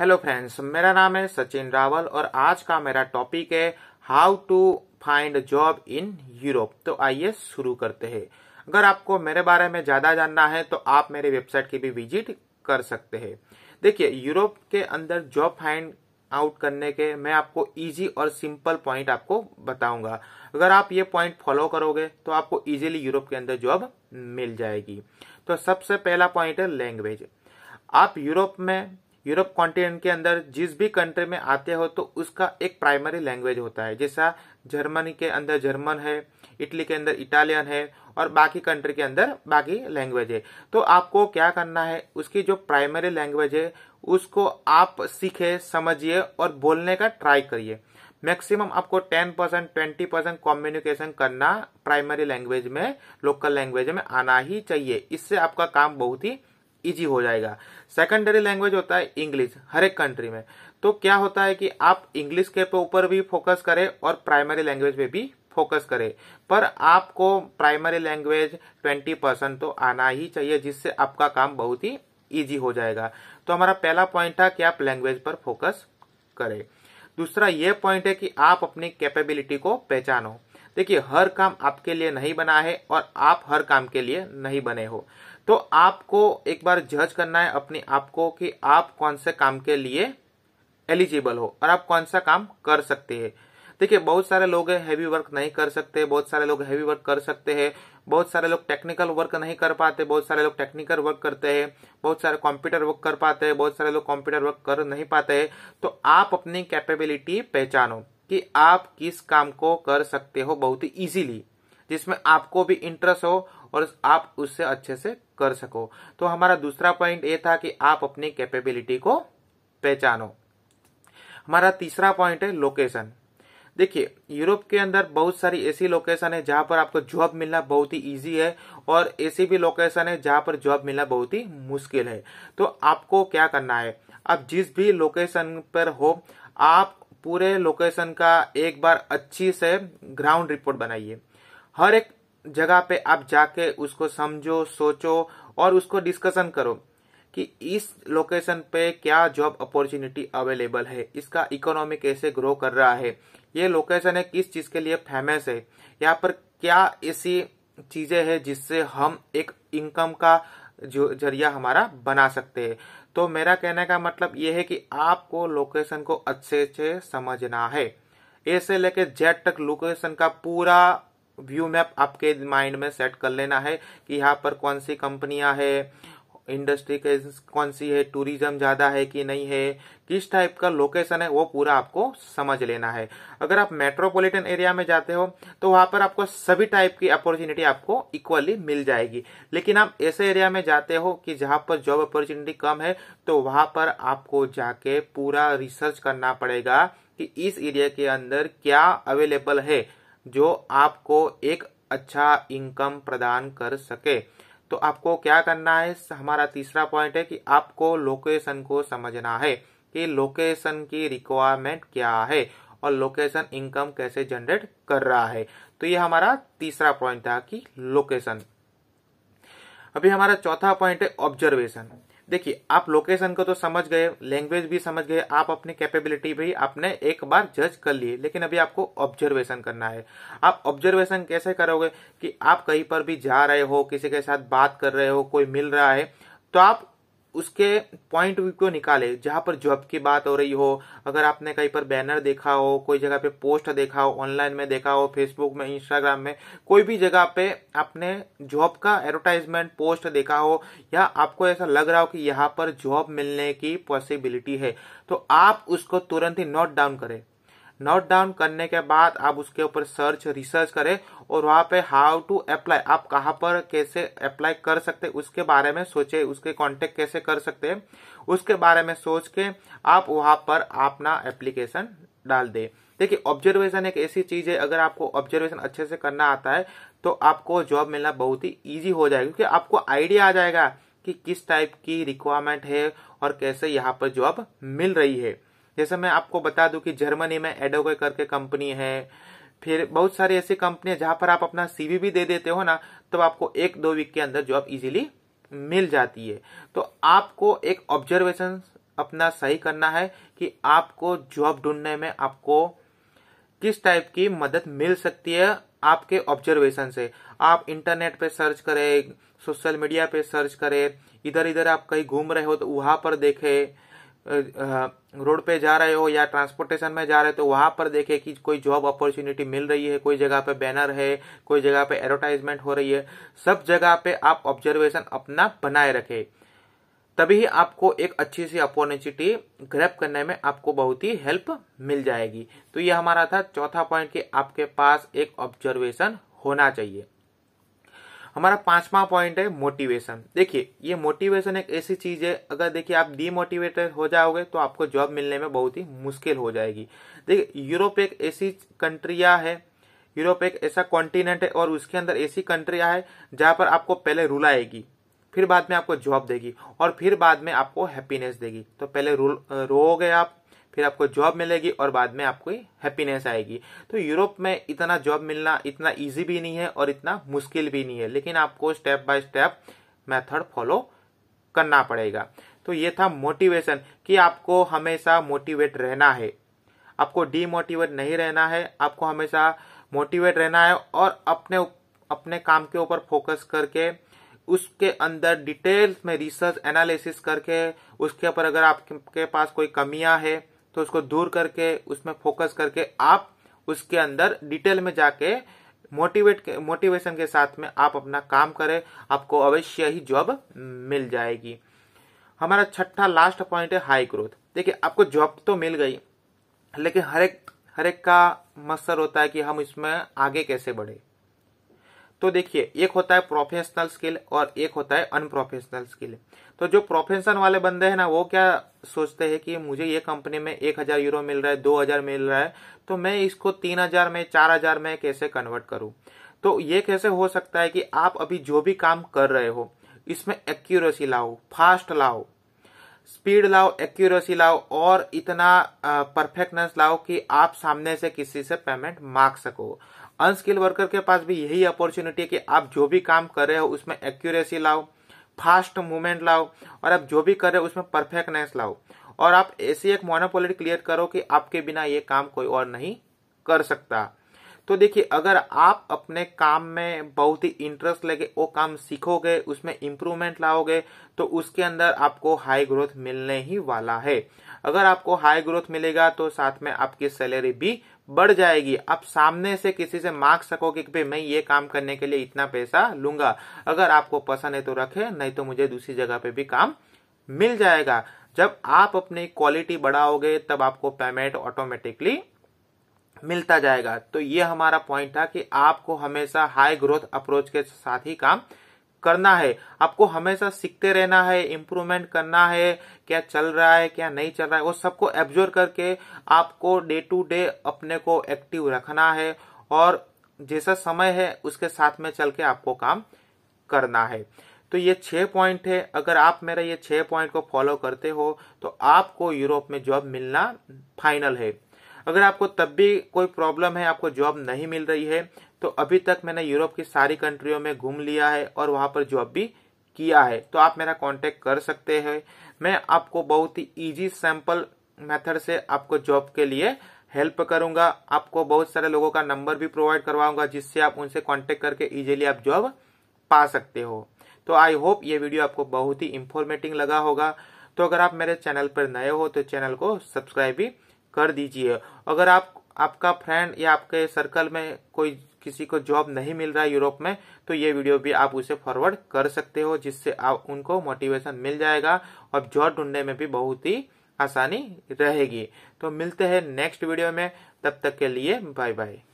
hello friends मेरा नाम है सचिन रावल और आज का मेरा टॉपिक है how to find job in Europe तो आइए शुरू करते हैं अगर आपको मेरे बारे में ज़्यादा जानना है तो आप मेरे वेबसाइट की भी विजिट कर सकते हैं देखिए यूरोप के अंदर जॉब फाइंड आउट करने के मैं आपको इजी और सिंपल पॉइंट आपको बताऊंगा अगर आप ये पॉइंट फॉलो करोगे तो आपको इजीली यूरोप के अंदर जॉब मिल जाएगी तो सबसे पहला पॉइंट है लैंग्वेज आप यूरोप में यूरोप कॉन्टिनेंट के अंदर जिस भी कंट्री में आते हो तो उसका एक प्राइमरी लैंग्वेज होता है जैसा जर्मनी के अंदर जर्मन है इटली के अंदर इटालियन है और बाकी कंट्री के अंदर बाकी लैंग्वेज है तो आपको क्या करना है उसकी जो प्राइमरी लैंग्वेज है उसको आप सीखे समझिए और बोलने का ट्राई करिए मैक्सिमम आपको 10 परसेंट ट्वेंटी परसेंट कॉम्युनिकेशन करना प्राइमरी लैंग्वेज में लोकल लैंग्वेज में आना ही चाहिए इससे आपका काम बहुत ही इजी हो जाएगा सेकेंडरी लैंग्वेज होता है इंग्लिश हर एक कंट्री में तो क्या होता है कि आप इंग्लिश के ऊपर भी फोकस करें और प्राइमरी लैंग्वेज पे भी फोकस करें पर आपको प्राइमरी लैंग्वेज ट्वेंटी परसेंट तो आना ही चाहिए जिससे आपका काम बहुत ही इजी हो जाएगा तो हमारा पहला पॉइंट था कि आप लैंग्वेज पर फोकस करें दूसरा ये पॉइंट है कि आप अपनी कैपेबिलिटी को पहचानो देखिए हर काम आपके लिए नहीं बना है और आप हर काम के लिए नहीं बने हो तो आपको एक बार जज करना है अपने आप को कि आप कौन से काम के लिए एलिजिबल हो और आप कौन सा काम कर सकते हैं देखिए बहुत सारे लोग हैवी वर्क नहीं कर सकते बहुत सारे लोग हैवी वर्क कर सकते हैं बहुत सारे लोग टेक्निकल वर्क नहीं कर पाते बहुत सारे लोग टेक्निकल वर्क करते हैं बहुत सारे कंप्यूटर वर्क कर पाते हैं बहुत सारे लोग कंप्यूटर वर्क कर नहीं पाते हैं तो आप अपनी कैपेबिलिटी पहचानो कि आप किस काम को कर सकते हो बहुत ही इजीली जिसमें आपको भी इंटरेस्ट हो और आप उससे अच्छे से कर सको तो हमारा दूसरा पॉइंट ये था कि आप अपनी कैपेबिलिटी को पहचानो हमारा तीसरा पॉइंट है लोकेशन देखिए यूरोप के अंदर बहुत सारी ऐसी लोकेशन है जहां पर आपको जॉब मिलना बहुत ही इजी है और ऐसी भी लोकेशन है जहां पर जॉब मिलना बहुत ही मुश्किल है तो आपको क्या करना है आप जिस भी लोकेशन पर हो आप पूरे लोकेशन का एक बार अच्छी से ग्राउंड रिपोर्ट बनाइए हर एक जगह पे आप जाके उसको समझो सोचो और उसको डिस्कशन करो कि इस लोकेशन पे क्या जॉब अपॉर्चुनिटी अवेलेबल है इसका इकोनॉमी कैसे ग्रो कर रहा है ये लोकेशन है किस चीज़ के लिए फेमस है यहाँ पर क्या ऐसी चीज़ें हैं जिससे हम एक इनकम का जो जरिया हमारा बना सकते हैं तो मेरा कहने का मतलब ये है कि आपको लोकेशन को अच्छे से समझना है ऐसे लेके जेड तक लोकेशन का पूरा व्यू मैप आपके माइंड में सेट कर लेना है कि यहाँ पर कौन सी कंपनियां है इंडस्ट्री के कौन सी है टूरिज्म ज़्यादा है कि नहीं है किस टाइप का लोकेशन है वो पूरा आपको समझ लेना है अगर आप मेट्रोपॉलिटन एरिया में जाते हो तो वहाँ पर आपको सभी टाइप की अपॉर्चुनिटी आपको इक्वली मिल जाएगी लेकिन आप ऐसे एरिया में जाते हो कि जहाँ पर जॉब अपॉर्चुनिटी कम है तो वहाँ पर आपको जाके पूरा रिसर्च करना पड़ेगा कि इस एरिया के अंदर क्या अवेलेबल है जो आपको एक अच्छा इनकम प्रदान कर सके तो आपको क्या करना है हमारा तीसरा पॉइंट है कि आपको लोकेशन को समझना है कि लोकेशन की रिक्वायरमेंट क्या है और लोकेशन इनकम कैसे जनरेट कर रहा है तो ये हमारा तीसरा पॉइंट था कि लोकेशन अभी हमारा चौथा पॉइंट है ऑब्जर्वेशन देखिए आप लोकेशन को तो समझ गए लैंग्वेज भी समझ गए आप अपनी कैपेबिलिटी भी आपने एक बार जज कर लिए लेकिन अभी आपको ऑब्जर्वेशन करना है आप ऑब्जर्वेशन कैसे करोगे कि आप कहीं पर भी जा रहे हो किसी के साथ बात कर रहे हो कोई मिल रहा है तो आप उसके पॉइंट व्यू को निकाले जहां पर जॉब की बात हो रही हो अगर आपने कहीं पर बैनर देखा हो कोई जगह पे पोस्ट देखा हो ऑनलाइन में देखा हो फेसबुक में इंस्टाग्राम में कोई भी जगह पे आपने जॉब का एडवर्टाइजमेंट पोस्ट देखा हो या आपको ऐसा लग रहा हो कि यहाँ पर जॉब मिलने की पॉसिबिलिटी है तो आप उसको तुरंत ही नोट डाउन करें नोट डाउन करने के बाद आप उसके ऊपर सर्च रिसर्च करें और वहाँ पे हाउ टू अप्लाई आप कहाँ पर कैसे अप्लाई कर सकते हैं उसके बारे में सोचे उसके कांटेक्ट कैसे कर सकते हैं उसके बारे में सोच के आप वहाँ पर अपना एप्लीकेशन डाल दें देखिए ऑब्जर्वेशन एक ऐसी चीज है अगर आपको ऑब्जर्वेशन अच्छे से करना आता है तो आपको जॉब मिलना बहुत ही ईजी हो जाएगा क्योंकि आपको आइडिया आ जाएगा कि किस टाइप की रिक्वायरमेंट है और कैसे यहाँ पर जॉब मिल रही है जैसे मैं आपको बता दूं कि जर्मनी में एडोगे करके कंपनी है फिर बहुत सारी ऐसी कंपनी जहां पर आप अपना सीवी भी दे देते हो ना तो आपको एक दो वीक के अंदर जॉब इजीली मिल जाती है तो आपको एक ऑब्जर्वेशन अपना सही करना है कि आपको जॉब ढूंढने में आपको किस टाइप की मदद मिल सकती है आपके ऑब्जर्वेशन से आप इंटरनेट पे सर्च करें सोशल मीडिया पे सर्च करें इधर इधर आप कहीं घूम रहे हो तो वहां पर देखें रोड पे जा रहे हो या ट्रांसपोर्टेशन में जा रहे हो तो वहाँ पर देखें कि कोई जॉब अपॉर्चुनिटी मिल रही है कोई जगह पे बैनर है कोई जगह पे एडवर्टाइजमेंट हो रही है सब जगह पे आप ऑब्जर्वेशन अपना बनाए रखें तभी ही आपको एक अच्छी सी अपॉर्चुनिटी ग्रैप करने में आपको बहुत ही हेल्प मिल जाएगी तो ये हमारा था चौथा पॉइंट कि आपके पास एक ऑब्जर्वेशन होना चाहिए हमारा पांचवा पॉइंट है मोटिवेशन देखिए ये मोटिवेशन एक ऐसी चीज है अगर देखिए आप डीमोटिवेटेड हो जाओगे तो आपको जॉब मिलने में बहुत ही मुश्किल हो जाएगी देखिए यूरोप एक ऐसी कंट्रिया है यूरोप एक ऐसा कॉन्टिनेंट है और उसके अंदर ऐसी कंट्रिया है जहां पर आपको पहले रुलाएगी फिर बाद में आपको जॉब देगी और फिर बाद में आपको हैप्पीनेस देगी तो पहले रोगे आप फिर आपको जॉब मिलेगी और बाद में आपको हैप्पीनेस आएगी तो यूरोप में इतना जॉब मिलना इतना ईजी भी नहीं है और इतना मुश्किल भी नहीं है लेकिन आपको step by step method follow करना पड़ेगा तो ये था मोटिवेशन कि आपको हमेशा मोटिवेट रहना है आपको डीमोटिवेट नहीं रहना है आपको हमेशा मोटिवेट रहना है और अपने अपने काम के ऊपर फोकस करके उसके अंदर डिटेल्स में रिसर्च एनालिसिस करके उसके ऊपर अगर आपके पास कोई कमियां है तो उसको दूर करके उसमें फोकस करके आप उसके अंदर डिटेल में जाके मोटिवेट मोटिवेशन के साथ में आप अपना काम करें आपको अवश्य ही जॉब मिल जाएगी हमारा छठा लास्ट पॉइंट है हाई ग्रोथ देखिए आपको जॉब तो मिल गई लेकिन हर एक हर एक का मकसद होता है कि हम इसमें आगे कैसे बढ़े तो देखिए एक होता है प्रोफेशनल स्किल और एक होता है अनप्रोफेशनल स्किल तो जो प्रोफेशन वाले बंदे हैं ना वो क्या सोचते हैं कि मुझे ये कंपनी में एक हजार यूरो मिल रहा है दो हजार मिल रहा है तो मैं इसको तीन हजार में चार हजार में कैसे कन्वर्ट करूं तो ये कैसे हो सकता है कि आप अभी जो भी काम कर रहे हो इसमें एक्यूरेसी लाओ फास्ट लाओ स्पीड लाओ एक्यूरेसी लाओ और इतना परफेक्टनेस लाओ कि आप सामने से किसी से पेमेंट मांग सको अनस्किल वर्कर के पास भी यही अपॉर्चुनिटी है कि आप जो भी काम कर रहे हो उसमें एक्यूरेसी लाओ फास्ट मूवमेंट लाओ और आप जो भी कर रहे हो उसमें परफेक्टनेस लाओ और आप ऐसी एक मोनोपोलिटी क्लियर करो कि आपके बिना ये काम कोई और नहीं कर सकता तो देखिए अगर आप अपने काम में बहुत ही इंटरेस्ट लगे वो काम सीखोगे उसमें इम्प्रूवमेंट लाओगे तो उसके अंदर आपको हाई ग्रोथ मिलने ही वाला है अगर आपको हाई ग्रोथ मिलेगा तो साथ में आपकी सैलरी भी बढ़ जाएगी आप सामने से किसी से मांग सकोगे कि भाई मैं ये काम करने के लिए इतना पैसा लूंगा अगर आपको पसंद है तो रखे नहीं तो मुझे दूसरी जगह पे भी काम मिल जाएगा जब आप अपनी क्वालिटी बढ़ाओगे तब आपको पेमेंट ऑटोमेटिकली मिलता जाएगा तो ये हमारा पॉइंट था कि आपको हमेशा हाई ग्रोथ अप्रोच के साथ ही काम करना है आपको हमेशा सीखते रहना है इम्प्रूवमेंट करना है क्या चल रहा है क्या नहीं चल रहा है वो सबको एब्जॉर्व करके आपको डे टू डे अपने को एक्टिव रखना है और जैसा समय है उसके साथ में चल के आपको काम करना है तो ये छह पॉइंट है अगर आप मेरा ये छह पॉइंट को फॉलो करते हो तो आपको यूरोप में जॉब मिलना फाइनल है अगर आपको तब भी कोई प्रॉब्लम है आपको जॉब नहीं मिल रही है तो अभी तक मैंने यूरोप की सारी कंट्रियों में घूम लिया है और वहाँ पर जॉब भी किया है तो आप मेरा कांटेक्ट कर सकते हैं मैं आपको बहुत ही इजी सैंपल मेथड से आपको जॉब के लिए हेल्प करूंगा आपको बहुत सारे लोगों का नंबर भी प्रोवाइड करवाऊंगा जिससे आप उनसे कांटेक्ट करके इजीली आप जॉब पा सकते हो तो आई होप ये वीडियो आपको बहुत ही इंफॉर्मेटिंग लगा होगा तो अगर आप मेरे चैनल पर नए हो तो चैनल को सब्सक्राइब भी कर दीजिए अगर आप आपका फ्रेंड या आपके सर्कल में कोई किसी को जॉब नहीं मिल रहा है यूरोप में तो ये वीडियो भी आप उसे फॉरवर्ड कर सकते हो जिससे आप उनको मोटिवेशन मिल जाएगा और जॉब ढूंढने में भी बहुत ही आसानी रहेगी तो मिलते हैं नेक्स्ट वीडियो में तब तक के लिए बाय बाय